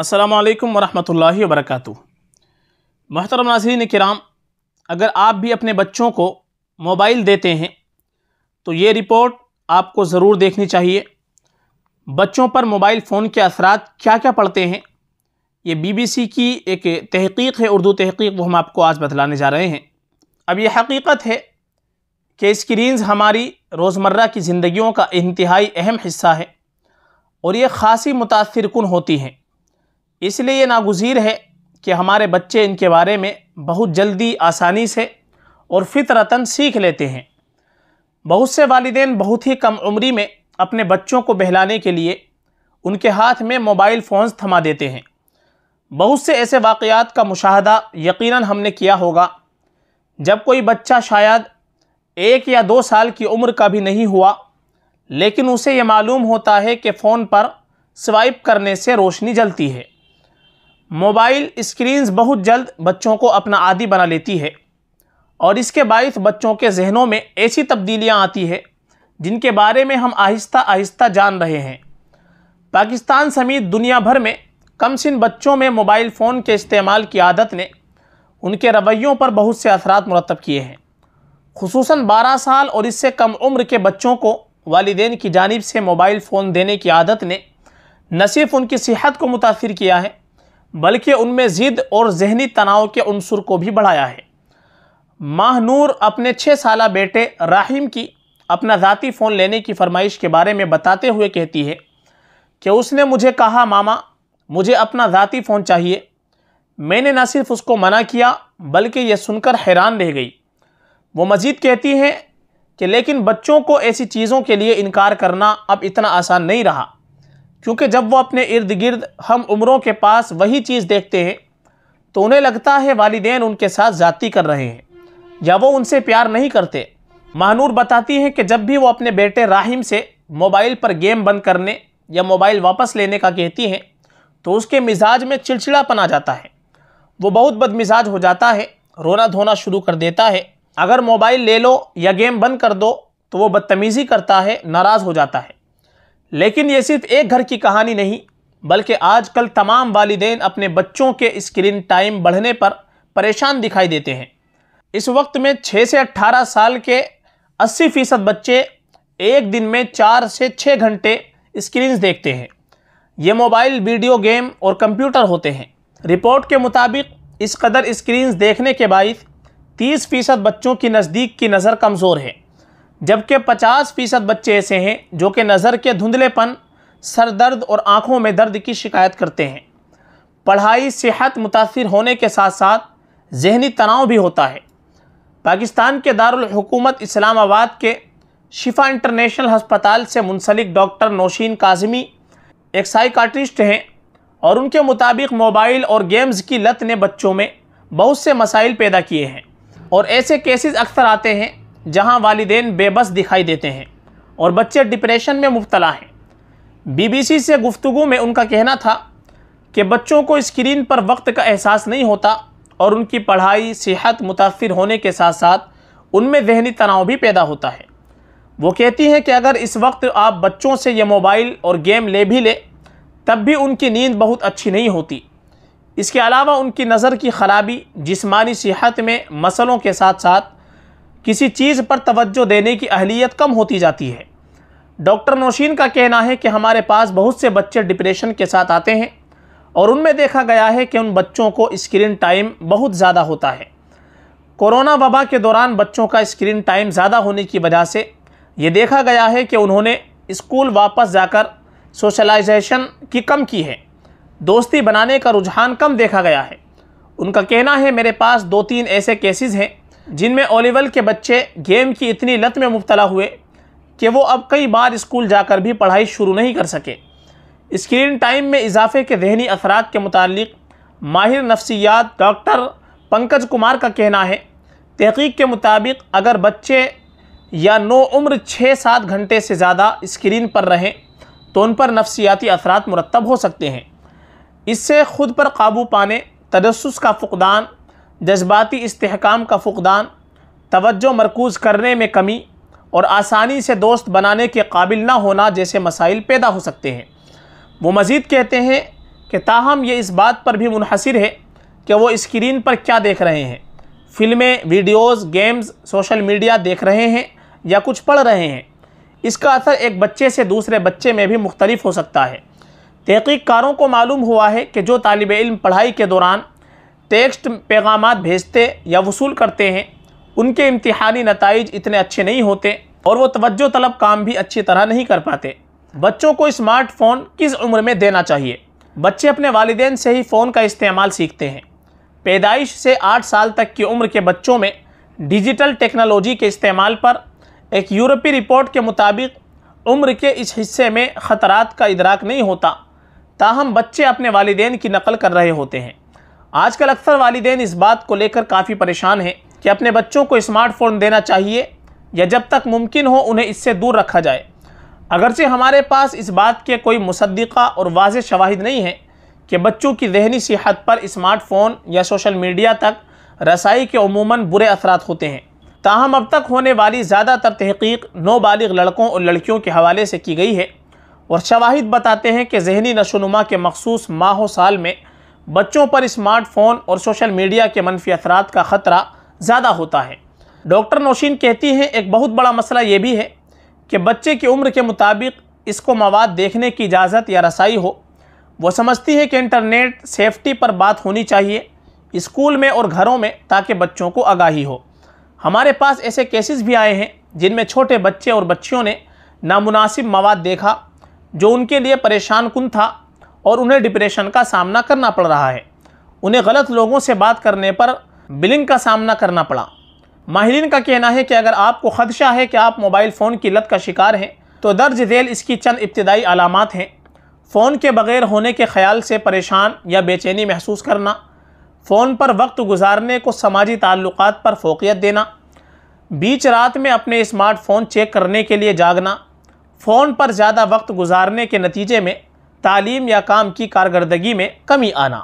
السلام علیکم ورحمۃ اللہ وبرکاتہ محترم ناظرین کرام اگر آپ بھی اپنے بچوں کو موبائل دیتے ہیں تو یہ رپورٹ آپ کو ضرور دیکھنی چاہیے بچوں پر موبائل فون کے اثرات کیا کیا پڑتے ہیں یہ بی بی سی کی ایک تحقیق ہے اردو تحقیق وہ ہم آپ کو آج بتلانے جا رہے ہیں اب یہ حقیقت ہے کہ اسکرینز ہماری روزمرہ کی زندگیوں کا انتہائی اہم حصہ ہے اور یہ خاصی متاثر کن ہوتی ہیں اس لیے یہ ناگزیر ہے کہ ہمارے بچے ان کے بارے میں بہت جلدی آسانی سے اور فطرتاً سیکھ لیتے ہیں بہت سے والدین بہت ہی کم عمری میں اپنے بچوں کو بہلانے کے لیے ان کے ہاتھ میں موبائل فونز تھما دیتے ہیں بہت سے ایسے واقعات کا مشاہدہ یقیناً ہم نے کیا ہوگا جب کوئی بچہ شاید ایک یا دو سال کی عمر کا بھی نہیں ہوا لیکن اسے یہ معلوم ہوتا ہے کہ فون پر سوائپ کرنے سے روشنی جلتی ہے موبائل اسکرینز بہت جلد بچوں کو اپنا عادی بنا لیتی ہے اور اس کے باعث بچوں کے ذہنوں میں ایسی تبدیلیاں آتی ہے جن کے بارے میں ہم آہستہ آہستہ جان رہے ہیں پاکستان سمیت دنیا بھر میں کم سن بچوں میں موبائل فون کے استعمال کی عادت نے ان کے رویوں پر بہت سے اثرات مرتب کیے ہیں خصوصاً بارہ سال اور اس سے کم عمر کے بچوں کو والدین کی جانب سے موبائل فون دینے کی عادت نے نہ صرف ان کی صحت کو متاثر کیا ہے بلکہ ان میں ضد اور ذہنی تناؤ کے عنصر کو بھی بڑھایا ہے ماہ نور اپنے چھ سالہ بیٹے راحیم کی اپنا ذاتی فون لینے کی فرمائش کے بارے میں بتاتے ہوئے کہتی ہے کہ اس نے مجھے کہا ماما مجھے اپنا ذاتی فون چاہیے میں نے نہ صرف اس کو منع کیا بلکہ یہ سن کر حیران رہ گئی وہ مزید کہتی ہیں کہ لیکن بچوں کو ایسی چیزوں کے لیے انکار کرنا اب اتنا آسان نہیں رہا کیونکہ جب وہ اپنے ارد گرد ہم عمروں کے پاس وہی چیز دیکھتے ہیں تو انہیں لگتا ہے والدین ان کے ساتھ ذاتی کر رہے ہیں یا وہ ان سے پیار نہیں کرتے مہنور بتاتی ہیں کہ جب بھی وہ اپنے بیٹے راہم سے موبائل پر گیم بند کرنے یا موبائل واپس لینے کا کہتی ہیں تو اس کے مزاج میں چلچڑا آ جاتا ہے وہ بہت بدمزاج ہو جاتا ہے رونا دھونا شروع کر دیتا ہے اگر موبائل لے لو یا گیم بند کر دو تو وہ بدتمیزی کرتا ہے ناراض ہو جاتا ہے لیکن یہ صرف ایک گھر کی کہانی نہیں بلکہ آج کل تمام والدین اپنے بچوں کے اسکرین ٹائم بڑھنے پر پریشان دکھائی دیتے ہیں اس وقت میں چھ سے اٹھارہ سال کے اسی فیصد بچے ایک دن میں چار سے چھ گھنٹے اسکرینز دیکھتے ہیں یہ موبائل ویڈیو گیم اور کمپیوٹر ہوتے ہیں رپورٹ کے مطابق اس قدر اسکرینز دیکھنے کے باعث تیس فیصد بچوں کی نزدیک کی نظر کمزور ہے جبکہ پچاس فیصد بچے ایسے ہیں جو کہ نظر کے دھندلے پن سر درد اور آنکھوں میں درد کی شکایت کرتے ہیں پڑھائی صحت متاثر ہونے کے ساتھ ساتھ ذہنی تناؤ بھی ہوتا ہے پاکستان کے دارالحکومت اسلام آباد کے شفا انٹرنیشنل ہسپتال سے منسلک ڈاکٹر نوشین کاظمی سائیکارٹسٹ ہیں اور ان کے مطابق موبائل اور گیمز کی لت نے بچوں میں بہت سے مسائل پیدا کیے ہیں اور ایسے کیسز اکثر آتے ہیں جہاں والدین بے بس دکھائی دیتے ہیں اور بچے ڈپریشن میں مبتلا ہیں بی بی سی سے گفتگو میں ان کا کہنا تھا کہ بچوں کو اسکرین پر وقت کا احساس نہیں ہوتا اور ان کی پڑھائی صحت متاثر ہونے کے ساتھ ساتھ ان میں ذہنی تناؤ بھی پیدا ہوتا ہے وہ کہتی ہیں کہ اگر اس وقت آپ بچوں سے یہ موبائل اور گیم لے بھی لے تب بھی ان کی نیند بہت اچھی نہیں ہوتی اس کے علاوہ ان کی نظر کی خرابی جسمانی صحت میں مسلوں کے ساتھ ساتھ کسی چیز پر توجہ دینے کی اہلیت کم ہوتی جاتی ہے ڈاکٹر نوشین کا کہنا ہے کہ ہمارے پاس بہت سے بچے ڈپریشن کے ساتھ آتے ہیں اور ان میں دیکھا گیا ہے کہ ان بچوں کو اسکرین ٹائم بہت زیادہ ہوتا ہے کورونا وبا کے دوران بچوں کا اسکرین ٹائم زیادہ ہونے کی وجہ سے یہ دیکھا گیا ہے کہ انہوں نے اسکول واپس جا کر سوشلائزیشن کی کم کی ہے دوستی بنانے کا رجحان کم دیکھا گیا ہے ان کا کہنا ہے میرے پاس دو تین ایسے کیسز ہیں جن میں اولیول کے بچے گیم کی اتنی لت میں مبتلا ہوئے کہ وہ اب کئی بار اسکول جا کر بھی پڑھائی شروع نہیں کر سکے اسکرین ٹائم میں اضافے کے ذہنی اثرات کے متعلق ماہر نفسیات ڈاکٹر پنکج کمار کا کہنا ہے تحقیق کے مطابق اگر بچے یا نو عمر چھ سات گھنٹے سے زیادہ اسکرین پر رہیں تو ان پر نفسیاتی اثرات مرتب ہو سکتے ہیں اس سے خود پر قابو پانے تجسس کا فقدان جذباتی استحکام کا فقدان توجہ مرکوز کرنے میں کمی اور آسانی سے دوست بنانے کے قابل نہ ہونا جیسے مسائل پیدا ہو سکتے ہیں وہ مزید کہتے ہیں کہ تاہم یہ اس بات پر بھی منحصر ہے کہ وہ اسکرین پر کیا دیکھ رہے ہیں فلمیں ویڈیوز گیمز سوشل میڈیا دیکھ رہے ہیں یا کچھ پڑھ رہے ہیں اس کا اثر ایک بچے سے دوسرے بچے میں بھی مختلف ہو سکتا ہے تحقیق کاروں کو معلوم ہوا ہے کہ جو طالب علم پڑھائی کے دوران ٹیکسٹ پیغامات بھیجتے یا وصول کرتے ہیں ان کے امتحانی نتائج اتنے اچھے نہیں ہوتے اور وہ توجہ طلب کام بھی اچھی طرح نہیں کر پاتے بچوں کو اسمارٹ فون کس عمر میں دینا چاہیے بچے اپنے والدین سے ہی فون کا استعمال سیکھتے ہیں پیدائش سے آٹھ سال تک کی عمر کے بچوں میں ڈیجیٹل ٹیکنالوجی کے استعمال پر ایک یورپی رپورٹ کے مطابق عمر کے اس حصے میں خطرات کا ادراک نہیں ہوتا تاہم بچے اپنے والدین کی نقل کر رہے ہوتے ہیں آج کل اکثر والدین اس بات کو لے کر کافی پریشان ہیں کہ اپنے بچوں کو اسمارٹ فون دینا چاہیے یا جب تک ممکن ہو انہیں اس سے دور رکھا جائے اگرچہ ہمارے پاس اس بات کے کوئی مصدقہ اور واضح شواہد نہیں ہیں کہ بچوں کی ذہنی صحت پر اسمارٹ فون یا سوشل میڈیا تک رسائی کے عموماً برے اثرات ہوتے ہیں تاہم اب تک ہونے والی زیادہ تر تحقیق نو بالغ لڑکوں اور لڑکیوں کے حوالے سے کی گئی ہے اور شواہد بتاتے ہیں کہ ذہنی نما کے مخصوص ماہ و سال میں بچوں پر اسمارٹ فون اور سوشل میڈیا کے منفی اثرات کا خطرہ زیادہ ہوتا ہے ڈاکٹر نوشین کہتی ہیں ایک بہت بڑا مسئلہ یہ بھی ہے کہ بچے کی عمر کے مطابق اس کو مواد دیکھنے کی اجازت یا رسائی ہو وہ سمجھتی ہے کہ انٹرنیٹ سیفٹی پر بات ہونی چاہیے اسکول میں اور گھروں میں تاکہ بچوں کو آگاہی ہو ہمارے پاس ایسے کیسز بھی آئے ہیں جن میں چھوٹے بچے اور بچیوں نے نامناسب مواد دیکھا جو ان کے لیے پریشان کن تھا اور انہیں ڈپریشن کا سامنا کرنا پڑ رہا ہے انہیں غلط لوگوں سے بات کرنے پر بلنگ کا سامنا کرنا پڑا ماہرین کا کہنا ہے کہ اگر آپ کو خدشہ ہے کہ آپ موبائل فون کی لت کا شکار ہیں تو درج ذیل اس کی چند ابتدائی علامات ہیں فون کے بغیر ہونے کے خیال سے پریشان یا بے چینی محسوس کرنا فون پر وقت گزارنے کو سماجی تعلقات پر فوقیت دینا بیچ رات میں اپنے اسمارٹ فون چیک کرنے کے لیے جاگنا فون پر زیادہ وقت گزارنے کے نتیجے میں تعلیم یا کام کی کارکردگی میں کمی آنا